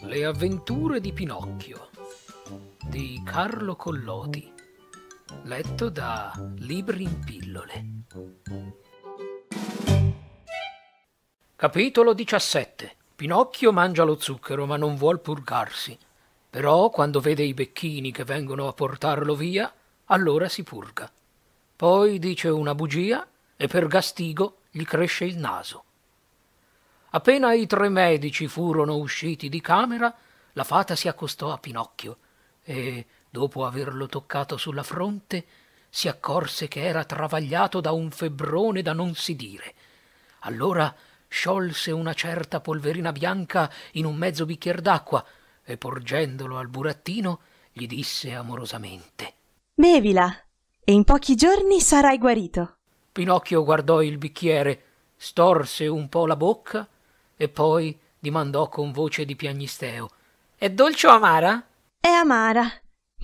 Le avventure di Pinocchio di Carlo Collodi letto da Libri in pillole Capitolo 17 Pinocchio mangia lo zucchero ma non vuol purgarsi però quando vede i becchini che vengono a portarlo via, allora si purga. Poi dice una bugia e per gastigo gli cresce il naso. Appena i tre medici furono usciti di camera, la fata si accostò a Pinocchio e, dopo averlo toccato sulla fronte, si accorse che era travagliato da un febbrone da non si dire. Allora sciolse una certa polverina bianca in un mezzo bicchier d'acqua e porgendolo al burattino gli disse amorosamente Bevila e in pochi giorni sarai guarito. Pinocchio guardò il bicchiere, storse un po la bocca e poi dimandò con voce di piagnisteo È dolce o amara? È amara,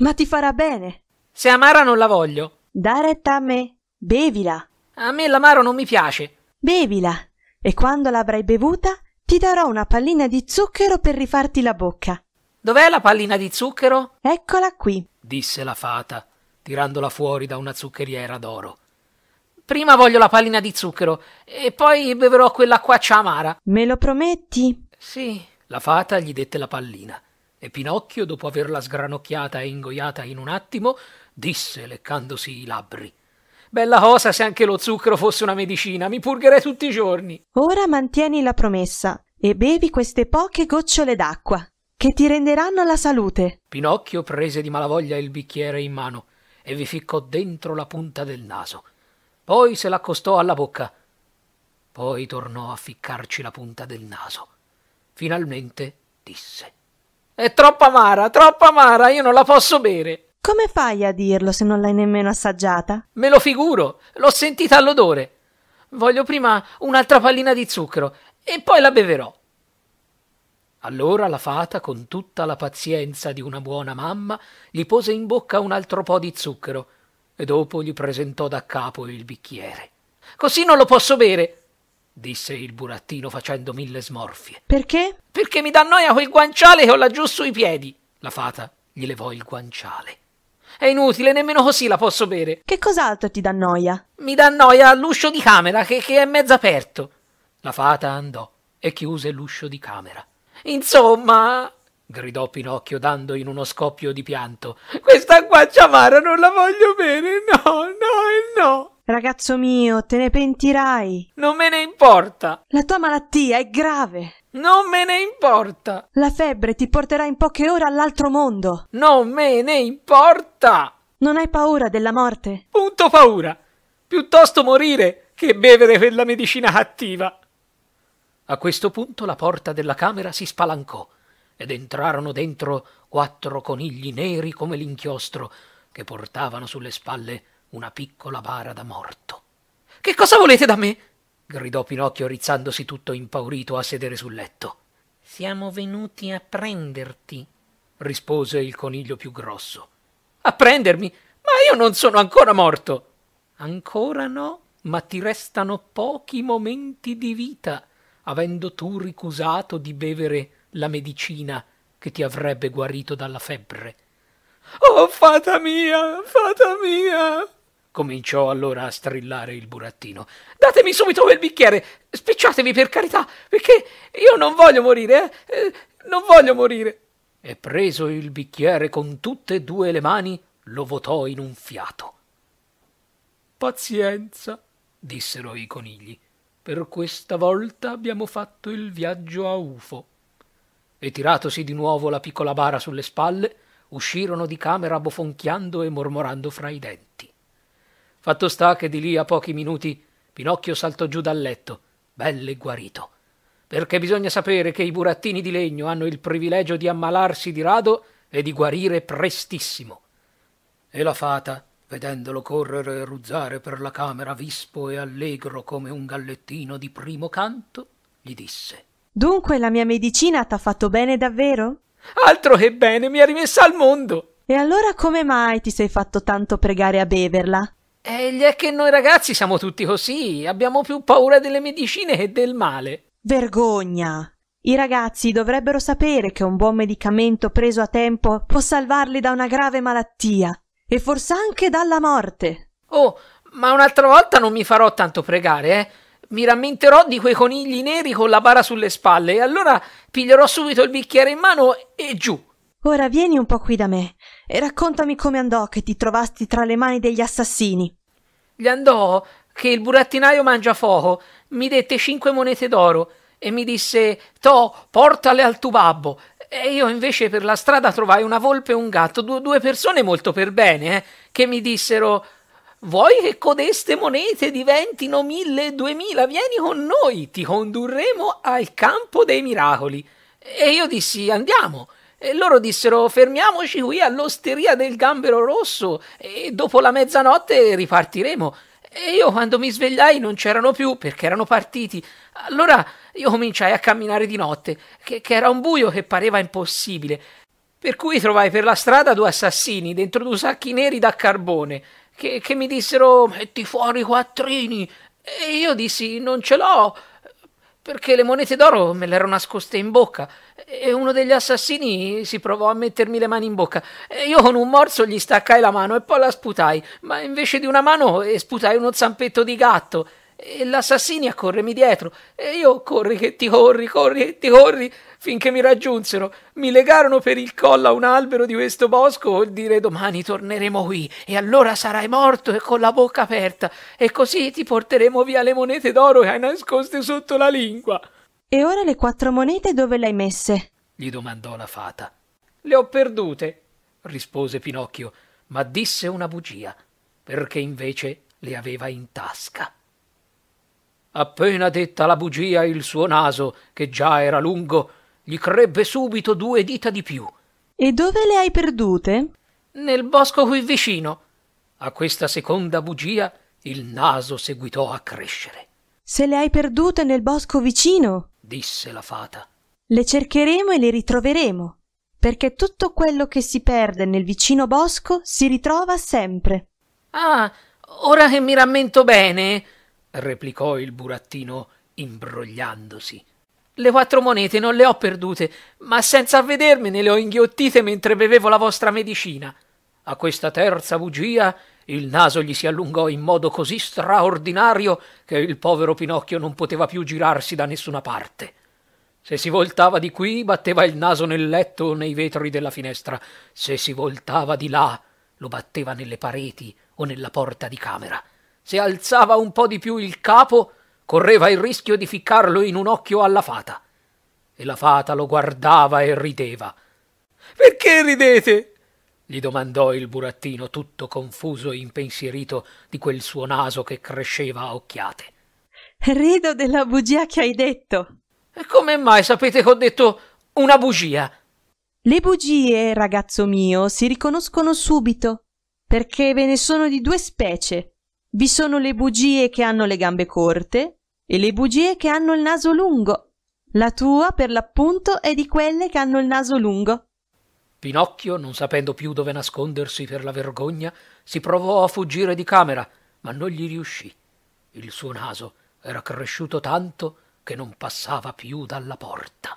ma ti farà bene. Se amara non la voglio. Da retta a me, bevila. A me l'amaro non mi piace. Bevila, e quando l'avrai bevuta ti darò una pallina di zucchero per rifarti la bocca. Dov'è la pallina di zucchero? Eccola qui, disse la fata, tirandola fuori da una zuccheriera d'oro. Prima voglio la pallina di zucchero e poi beverò quell'acquaccia amara. Me lo prometti? Sì. La fata gli dette la pallina e Pinocchio, dopo averla sgranocchiata e ingoiata in un attimo, disse leccandosi i labbri. Bella cosa se anche lo zucchero fosse una medicina, mi purgherei tutti i giorni. Ora mantieni la promessa e bevi queste poche gocciole d'acqua che ti renderanno la salute. Pinocchio prese di malavoglia il bicchiere in mano e vi ficcò dentro la punta del naso. Poi se l'accostò alla bocca. Poi tornò a ficcarci la punta del naso. Finalmente disse: È troppo amara, troppo amara, io non la posso bere. Come fai a dirlo se non l'hai nemmeno assaggiata? Me lo figuro, l'ho sentita all'odore. Voglio prima un'altra pallina di zucchero e poi la beverò. Allora la fata, con tutta la pazienza di una buona mamma, gli pose in bocca un altro po di zucchero e dopo gli presentò da capo il bicchiere. Così non lo posso bere, disse il burattino facendo mille smorfie. Perché? Perché mi dà noia quel guanciale che ho laggiù sui piedi. La fata gli levò il guanciale. È inutile, nemmeno così la posso bere. Che cos'altro ti dà noia? Mi dà noia l'uscio di camera che, che è mezzo aperto. La fata andò e chiuse l'uscio di camera. Insomma, gridò Pinocchio dando in uno scoppio di pianto, questa guancia amara non la voglio bene, no, no e no. Ragazzo mio, te ne pentirai. Non me ne importa. La tua malattia è grave. Non me ne importa. La febbre ti porterà in poche ore all'altro mondo. Non me ne importa. Non hai paura della morte? Punto paura. Piuttosto morire che bevere quella medicina cattiva. A questo punto la porta della camera si spalancò ed entrarono dentro quattro conigli neri come l'inchiostro che portavano sulle spalle una piccola bara da morto. Che cosa volete da me? gridò Pinocchio rizzandosi tutto impaurito a sedere sul letto. Siamo venuti a prenderti, rispose il coniglio più grosso. A prendermi? Ma io non sono ancora morto. Ancora no, ma ti restano pochi momenti di vita avendo tu ricusato di bevere la medicina che ti avrebbe guarito dalla febbre. Oh, fata mia, fata mia! cominciò allora a strillare il burattino. Datemi subito quel bicchiere! Spicciatevi per carità, perché io non voglio morire, eh? eh non voglio morire! E preso il bicchiere con tutte e due le mani, lo votò in un fiato. Pazienza, dissero i conigli. Per questa volta abbiamo fatto il viaggio a UFO. E tiratosi di nuovo la piccola bara sulle spalle, uscirono di camera bofonchiando e mormorando fra i denti. Fatto sta che di lì a pochi minuti Pinocchio saltò giù dal letto, bello e guarito, perché bisogna sapere che i burattini di legno hanno il privilegio di ammalarsi di rado e di guarire prestissimo. E la fata vedendolo correre e ruzzare per la camera vispo e allegro come un gallettino di primo canto, gli disse Dunque la mia medicina t'ha fatto bene davvero? Altro che bene, mi ha rimessa al mondo! E allora come mai ti sei fatto tanto pregare a beverla? E gli è che noi ragazzi siamo tutti così, abbiamo più paura delle medicine che del male. Vergogna! I ragazzi dovrebbero sapere che un buon medicamento preso a tempo può salvarli da una grave malattia e forse anche dalla morte. Oh, ma un'altra volta non mi farò tanto pregare, eh? Mi rammenterò di quei conigli neri con la bara sulle spalle e allora piglierò subito il bicchiere in mano e giù. Ora vieni un po' qui da me e raccontami come andò che ti trovasti tra le mani degli assassini. Gli andò che il burattinaio mangia mi dette cinque monete d'oro e mi disse To, portale al tuo babbo. E io invece per la strada trovai una volpe e un gatto, due, due persone molto per bene, eh, che mi dissero Vuoi che codeste monete diventino mille e duemila? Vieni con noi, ti condurremo al campo dei miracoli. E io dissi andiamo. E loro dissero fermiamoci qui all'osteria del gambero rosso e dopo la mezzanotte ripartiremo. E io quando mi svegliai non c'erano più perché erano partiti. Allora io cominciai a camminare di notte, che, che era un buio che pareva impossibile. Per cui trovai per la strada due assassini dentro due sacchi neri da carbone che, che mi dissero: Metti fuori i quattrini. E io dissi: Non ce l'ho perché le monete d'oro me le ero nascoste in bocca e uno degli assassini si provò a mettermi le mani in bocca. E io con un morso gli staccai la mano e poi la sputai, ma invece di una mano sputai uno zampetto di gatto. E l'assassino accorremi dietro e io corri che ti corri, corri che ti corri finché mi raggiunsero, mi legarono per il collo a un albero di questo bosco vuol dire domani torneremo qui e allora sarai morto e con la bocca aperta e così ti porteremo via le monete d'oro che hai nascoste sotto la lingua. E ora le quattro monete dove le hai messe? gli domandò la fata. Le ho perdute, rispose Pinocchio, ma disse una bugia, perché invece le aveva in tasca. Appena detta la bugia, il suo naso, che già era lungo, gli crebbe subito due dita di più. E dove le hai perdute? Nel bosco qui vicino. A questa seconda bugia il naso seguitò a crescere. Se le hai perdute nel bosco vicino? disse la fata. Le cercheremo e le ritroveremo, perché tutto quello che si perde nel vicino bosco si ritrova sempre. Ah, ora che mi rammento bene, replicò il burattino imbrogliandosi. Le quattro monete non le ho perdute, ma senza avvedermene le ho inghiottite mentre bevevo la vostra medicina. A questa terza bugia il naso gli si allungò in modo così straordinario che il povero Pinocchio non poteva più girarsi da nessuna parte. Se si voltava di qui, batteva il naso nel letto o nei vetri della finestra. Se si voltava di là, lo batteva nelle pareti o nella porta di camera. Se alzava un po' di più il capo, correva il rischio di ficcarlo in un occhio alla fata. E la fata lo guardava e rideva. Perché ridete? gli domandò il burattino, tutto confuso e impensierito di quel suo naso che cresceva a occhiate. Rido della bugia che hai detto. E come mai sapete che ho detto una bugia? Le bugie, ragazzo mio, si riconoscono subito, perché ve ne sono di due specie. Vi sono le bugie che hanno le gambe corte e le bugie che hanno il naso lungo. La tua, per l'appunto, è di quelle che hanno il naso lungo. Pinocchio, non sapendo più dove nascondersi per la vergogna, si provò a fuggire di camera, ma non gli riuscì. Il suo naso era cresciuto tanto che non passava più dalla porta.